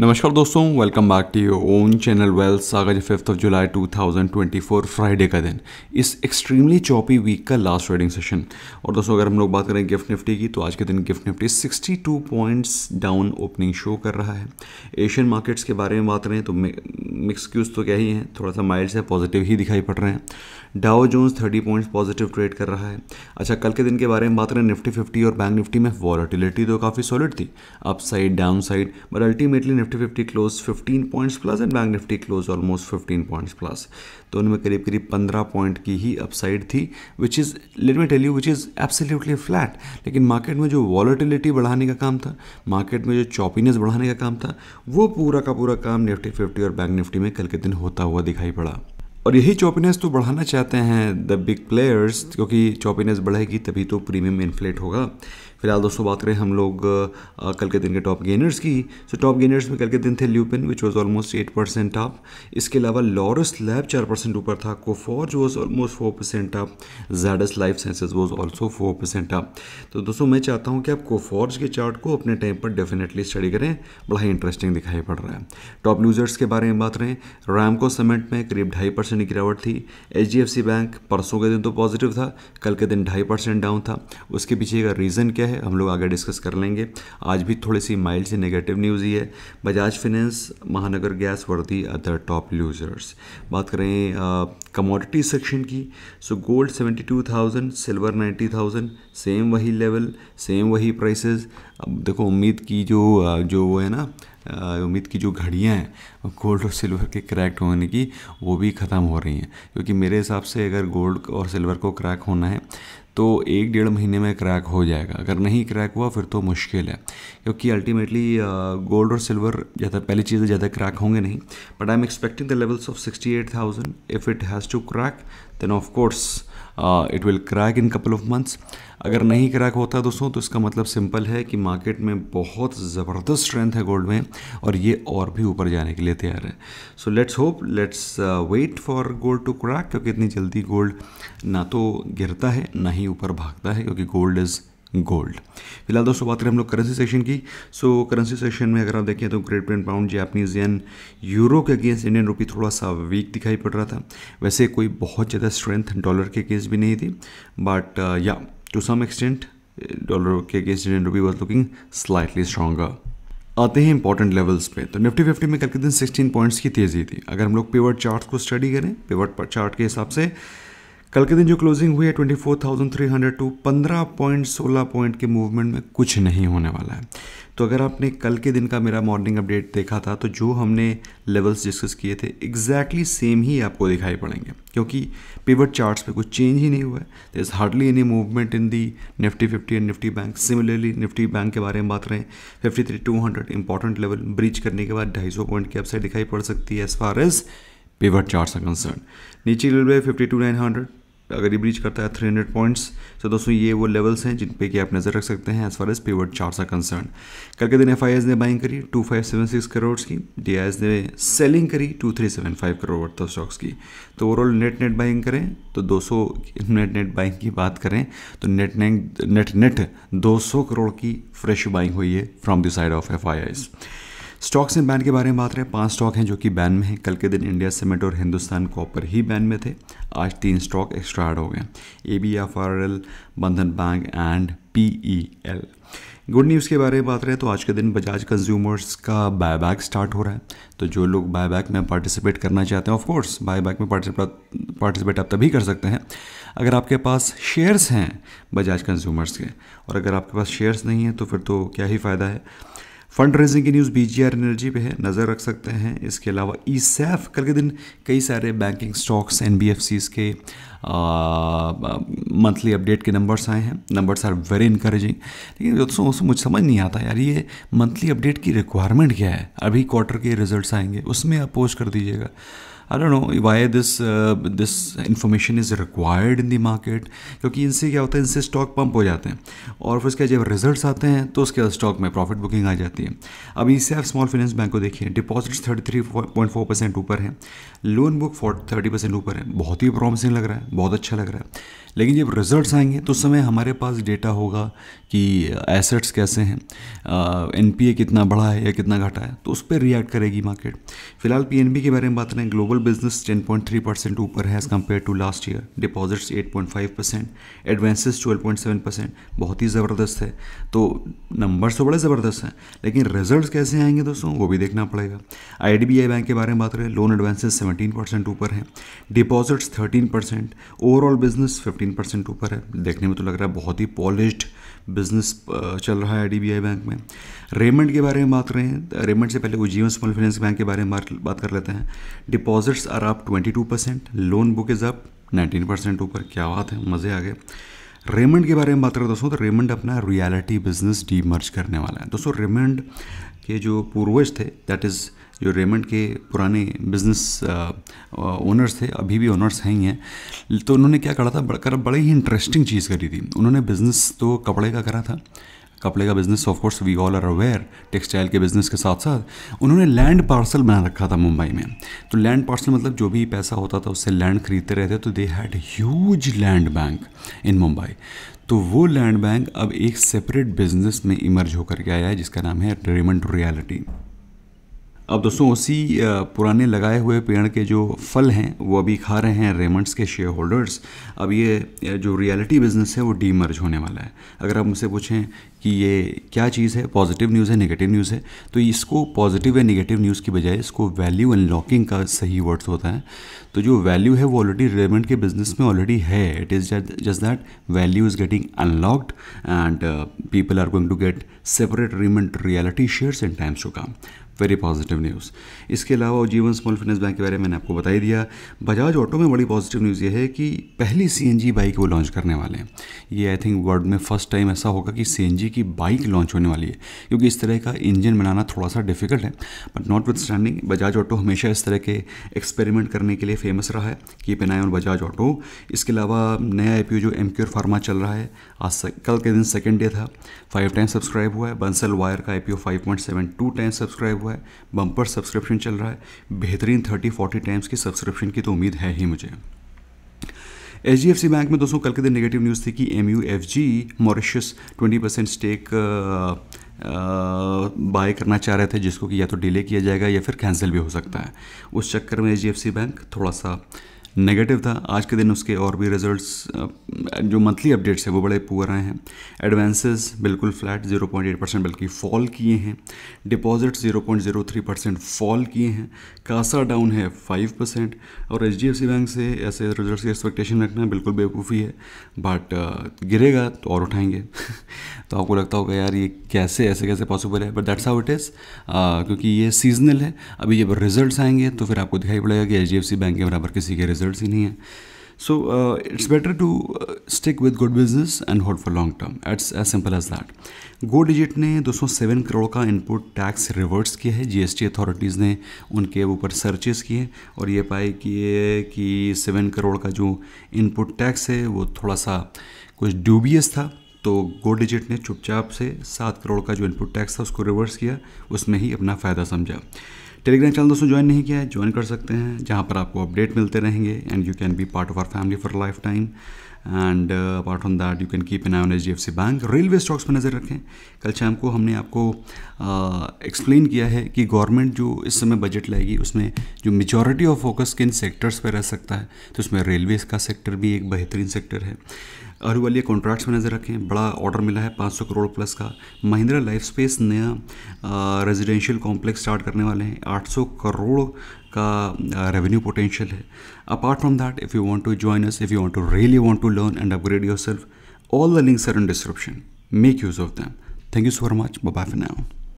नमस्कार दोस्तों welcome back to your own channel well Sagar fifth of July 2024 Friday का दिन इस एक्सट्रीमली चॉपी वीक का लास्ट ट्रेडिंग सेशन और दोस्तों अगर हम लोग बात करें गिफ्ट निफ्टी की तो आज के दिन gift Nifty 62 points down opening show कर रहा है एशियन मार्केट्स के बारे में बात करें तो मिक्स क्यूज़ तो क्या ही है थोड़ा सा माइल्ड से पॉजिटिव ही दिखाई पड़ रहे हैं Dow Jones thirty points positive trade कर रहा है अच्छा कल के दिन के बारे में बात करें निफ्टी फिफ्टी और बैंक निफ्टी में वॉलिटिलिटी तो काफ़ी सॉलिड थी up side down side but ultimately Nifty fifty close 15 points plus and bank Nifty close almost 15 points plus तो उनमें करीब करीब 15 पॉइंट की ही अपसाइड थी which is let me tell you which is absolutely flat लेकिन market में जो वॉलिटिलिटी बढ़ाने का काम था मार्केट में जो चॉपीनेस बढ़ाने का काम था वो पूरा का पूरा काम निफ्टी फिफ्टी और बैंक निफ्टी में कल के दिन होता हुआ दिखाई पड़ा और यही चॉपीनेस तो बढ़ाना चाहते हैं द बिग प्लेयर्स क्योंकि चॉपीनेस बढ़ेगी तभी तो प्रीमियम इन्फ्लेट होगा फिलहाल दोस्तों बात करें हम लोग आ, कल के दिन के टॉप गेनर्स की सो टॉप गेनर्स में कल के दिन थे Lupin which was almost eight percent up इसके अलावा लॉरस लैब चार परसेंट ऊपर था Coforge was almost four percent up Zydus life sciences was also four percent up तो दोस्तों मैं चाहता हूँ कि आप कोफॉर्ज के चार्ट को अपने टाइम पर डेफिनेटली स्टडी करें बड़ा ही इंटरेस्टिंग दिखाई पड़ रहा है टॉप लूजर्स के बारे में बात करें रैमको सीमेंट में करीब ढाई परसेंट की गिरावट थी एच बैंक परसों के दिन तो पॉजिटिव था कल के दिन ढाई परसेंट डाउन था उसके पीछे का रीज़न क्या गया है हम लोग आगे डिस्कस कर लेंगे आज भी थोड़ी सी माइल्ड सी नेगेटिव न्यूज़ ही है Bajaj finance Mahanagar gas were the other top losers बात करें कमोडिटी सेक्शन की सो गोल्ड 72,000 सिल्वर 90,000 सेम वही लेवल सेम वही प्राइसेस अब देखो उम्मीद की जो जो वो है ना उम्मीद की जो घड़ियाँ हैं गोल्ड और सिल्वर के क्रैक होने की वो भी ख़त्म हो रही हैं क्योंकि मेरे हिसाब से अगर गोल्ड और सिल्वर को क्रैक होना है तो एक डेढ़ महीने में क्रैक हो जाएगा अगर नहीं क्रैक हुआ फिर तो मुश्किल है क्योंकि अल्टीमेटली गोल्ड और सिल्वर ज़्यादा पहली चीज़ें ज़्यादा क्रैक होंगे नहीं but I am expecting the levels of sixty eight thousand if it has to to crack of course uh, it will crack in couple of months अगर नहीं क्रैक होता दोस्तों तो इसका मतलब सिंपल है कि मार्केट में बहुत ज़बरदस्त स्ट्रेंथ है गोल्ड में और ये और भी ऊपर जाने के लिए तैयार है so let's hope let's wait for gold to crack क्योंकि इतनी जल्दी गोल्ड ना तो गिरता है ना ही ऊपर भागता है क्योंकि गोल्ड इज़ गोल्ड फिलहाल दोस्तों बात करें हम लोग करेंसी सेक्शन की सो करेंसी सेक्शन में अगर आप देखें तो Great Britain pound Japanese yen euro के अगेंस्ट इंडियन रुपी थोड़ा सा वीक दिखाई पड़ रहा था वैसे कोई बहुत ज़्यादा स्ट्रेंथ डॉलर के अगेंस्ट भी नहीं थी बट या टू सम एक्सटेंट डॉलर के against Indian rupee was looking slightly stronger आते हैं इंपॉर्टेंट लेवल्स पे तो निफ्टी फिफ्टी में कल के दिन 16 पॉइंट्स की तेज़ी थी अगर हम लोग पेवर चार्ट को स्टडी करें पेवर चार्ट के हिसाब से कल के दिन जो क्लोजिंग हुई है 24,300 टू 15 पॉइंट 16 पॉइंट के मूवमेंट में कुछ नहीं होने वाला है तो अगर आपने कल के दिन का मेरा मॉर्निंग अपडेट देखा था तो जो हमने लेवल्स डिस्कस किए थे एग्जैक्टली सेम ही आपको दिखाई पड़ेंगे क्योंकि पेवर चार्ट्स पे कुछ चेंज ही नहीं हुआ है there is hardly any movement in the Nifty fifty and Nifty bank similarly Nifty bank के बारे में बात करें fifty three two hundred important level breach करने के बाद ढाई सौ पॉइंट की अपसाइड दिखाई पड़ सकती है एज फार एज़ पेवर चार्ट्स आर कंसर्न नीचे रेलवे फिफ्टी टू नाइन हंड्रेड अगर ये ब्रीच करता है 300 पॉइंट्स तो दोस्तों ये वो लेवल्स हैं जिन पे कि आप नज़र रख सकते हैं एज फार एज पेवर्ड चार्ट्स आर कंसर्न कल के दिन एफ ने बाइंग करी 2576 करोड़ की डी ने सेलिंग करी 2375 करोड़ वर्थ ऑफ स्टॉक्स की तो ओवरऑल नेट नेट बाइंग करें तो 200 नेट नेट बाइंग की बात करें तो नेट नेट नेट नेट दो करोड़ की फ्रेश बाइंग हुई है from the side of F stocks and ban के बारे में बात करें पांच स्टॉक हैं जो कि बैन में हैं कल के दिन इंडिया सीमेंट और हिंदुस्तान कॉपर ही बैन में थे आज तीन स्टॉक एक्स्ट्रा ऐड हो गए A B F R L Bandhan bank and P E L good news के बारे में बात करें तो आज के दिन बजाज कंज्यूमर्स का बायबैक स्टार्ट हो रहा है तो जो लोग बायबैक में पार्टिसिपेट करना चाहते हैं ऑफकोर्स बायबैक में पार्टिसिपेट आप तभी कर सकते हैं अगर आपके पास शेयर्स हैं बजाज कंज्यूमर्स के और अगर आपके पास शेयर्स नहीं हैं तो फिर तो क्या ही फ़ायदा है फंड रेजिंग की न्यूज़ बी एनर्जी पे है नज़र रख सकते हैं इसके अलावा ई e सैफ कल के दिन कई सारे बैंकिंग स्टॉक्स एन के मंथली अपडेट के नंबर्स आए हैं नंबर्स आर वेरी इंकरेजिंग लेकिन दोस्तों उसमें मुझे समझ नहीं आता यार ये मंथली अपडेट की रिक्वायरमेंट क्या है अभी क्वार्टर के रिजल्ट्स आएंगे उसमें आप पोस्ट कर दीजिएगा I don't know why this this information is required in the market क्योंकि इनसे क्या होता है इनसे स्टॉक पंप हो जाते हैं और फिर उसके जब रिजल्ट आते हैं तो उसके बाद स्टॉक में प्रॉफिट बुकिंग आ जाती है अब आप स्मॉल फाइनेंस बैंक को देखिए deposits thirty three point four percent ऊपर है लोन बुक थर्टी परसेंट ऊपर है बहुत ही प्रॉमिसिंग लग रहा है बहुत अच्छा लग रहा है लेकिन जब रिजल्ट्स आएंगे तो उस समय हमारे पास डेटा होगा कि एसेट्स कैसे हैं एन uh, कितना बढ़ा है या कितना घटा है तो उस पर रिएक्ट करेगी मार्केट फिलहाल पी के बारे में बात करें ग्लोबल Global बिजनेस 10.3% परसेंट ऊपर है as compare to last year deposits 8.5 percent advances 12.7 percent बहुत ही ज़बरदस्त है तो नंबर्स तो बड़े ज़बरदस्त हैं लेकिन रिजल्ट्स कैसे आएंगे दोस्तों वो भी देखना पड़ेगा आई बैंक के बारे में बात करें लोन एडवांसेस सेवेंटीन ऊपर है deposits thirteen overall business fifteen ऊपर है देखने में तो लग रहा है बहुत ही पॉलिश्ड बिजनेस चल रहा है आई बैंक में रेमंड के बारे में बात करें रेमंड से पहले वो जीवन स्मॉल फाइनेंस बैंक के बारे में बात कर लेते हैं deposit deposits are up 22 percent loan book is up 19 percent ऊपर क्या बात है मज़े आ गए रेमंड के बारे में बात करें दोस्तों तो रेमंड अपना रियलिटी बिजनेस डी मर्ज करने वाला है दोस्तों रेमंड के जो पूर्वज थे दैट इज़ जो रेमंड के पुराने बिजनेस ओनर्स थे अभी भी ओनर्स हैं ही हैं तो उन्होंने क्या करा था कर बड़ी ही इंटरेस्टिंग चीज़ करी थी उन्होंने बिज़नेस तो कपड़े का करा था कपड़े का business of course we all are aware textile के बिजनेस के साथ साथ उन्होंने लैंड पार्सल बना रखा था मुंबई में तो लैंड पार्सल मतलब जो भी पैसा होता था उससे लैंड खरीदते रहते तो they had huge land bank in Mumbai तो वो लैंड बैंक अब एक सेपरेट बिजनेस में इमर्ज होकर के आया है जिसका नाम है रेमंड रियलिटी अब दोस्तों उसी पुराने लगाए हुए पेड़ के जो फल हैं वो अभी खा रहे हैं रेमंड्स के शेयर होल्डर्स अब ये जो रियलिटी बिजनेस है वो डीमर्ज होने वाला है अगर आप मुझसे पूछें कि ये क्या चीज़ है पॉजिटिव न्यूज़ है नेगेटिव न्यूज़ है तो इसको पॉजिटिव या नेगेटिव न्यूज़ की बजाय इसको वैल्यू अनलॉकिंग का सही वर्ड्स होता है तो जो वैल्यू है वो ऑलरेडी रेमंड के बिजनेस में ऑलरेडी है it is just that value is getting unlocked and people are going to get separate Raymond realty shares in times to come very positive news इसके अलावा जीवन स्मॉल फाइनेंस बैंक के बारे में मैंने आपको बताई दिया बजाज ऑटो में बड़ी पॉजिटिव न्यूज़ ये है कि पहली सी बाइक वो लॉन्च करने वाले हैं ये आई थिंक वर्ल्ड में फर्स्ट टाइम ऐसा होगा कि सी की बाइक लॉन्च होने वाली है क्योंकि इस तरह का इंजन बनाना थोड़ा सा डिफिकल्ट है but notwithstanding Bajaj auto हमेशा इस तरह के एक्सपेरिमेंट करने के लिए फेमस रहा है कि पेनाए और बजाज ऑटो इसके अलावा नया आई जो एम क्यूर फार्मा चल रहा है आज से, कल के दिन सेकेंड डे था फाइव टाइम सब्सक्राइब हुआ है बंसल वायर का I P O five point seven two time subscribe हुआ हुआ है बम्पर सब्सक्रिप्शन चल रहा है बेहतरीन थर्टी फोर्टी टाइम्स की सब्सक्रिप्शन की तो उम्मीद है ही मुझे H D F C bank में दोस्तों कल के दिन नेगेटिव न्यूज़ थी कि M U F G Mauritius twenty percent stake buy करना चाह रहे थे जिसको कि या तो डिले किया जाएगा या फिर कैंसिल भी हो सकता है उस चक्कर में H D F C bank थोड़ा सा नेगेटिव था आज के दिन उसके और भी रिजल्ट्स जो मंथली अपडेट्स है वो बड़े पुअर आए हैं एडवांसेस बिल्कुल फ्लैट 0.8 परसेंट बल्कि फॉल किए हैं डिपॉजिट 0.03 परसेंट फॉल किए हैं कासा डाउन है 5 परसेंट और एच बैंक से ऐसे रिजल्ट की एक्सपेक्टेशन रखना बिल्कुल बेवकूफ़ी है बट गिरेगा तो और उठाएंगे तो आपको लगता होगा यार ये कैसे ऐसे कैसे पॉसिबल है but that's how it is क्योंकि ये सीजनल है अभी जब रिज़ल्ट आएंगे तो फिर आपको दिखाई पड़ेगा कि एच बैंक के बराबर किसी के रिजल्ट रिजल्ट ही नहीं है so it's better to stick with good business and hold for long term it's as simple as that Go Digit ने दोस्तों सेवन करोड़ का इनपुट टैक्स रिवर्स किया है जीएसटी अथॉरिटीज़ ने उनके ऊपर सर्चेस किए और ये पाए किए कि सेवन करोड़ का जो इनपुट टैक्स है वो थोड़ा सा कुछ ड्यूबियस था तो गो डिजिट ने चुपचाप से सात करोड़ का जो इनपुट टैक्स था उसको रिवर्स किया उसमें ही अपना फ़ायदा समझा टेलीग्राम चैनल दोस्तों ज्वाइन नहीं किया है ज्वाइन कर सकते हैं जहाँ पर आपको अपडेट मिलते रहेंगे and you can be part of our family for life time and apart from that you can keep an eye on H D F C bank railway stocks पर नज़र रखें कल शाम को हमने आपको एक्सप्लेन uh, किया है कि गवर्नमेंट जो इस समय बजट लाएगी उसमें जो मेजॉरिटी ऑफ फोकस किन सेक्टर्स पर रह सकता है तो उसमें रेलवे का सेक्टर भी एक बेहतरीन सेक्टर है और कॉन्ट्रैक्ट्स में नज़र रखें बड़ा ऑर्डर मिला है 500 करोड़ प्लस का महिंद्रा लाइफ स्पेस नया रेजिडेंशियल कॉम्प्लेक्स स्टार्ट करने वाले हैं 800 करोड़ का रेवेन्यू पोटेंशियल है apart from that if you want to join us if you want to really want to learn and upgrade yourself all the links are in description make use of them thank you so much bye for now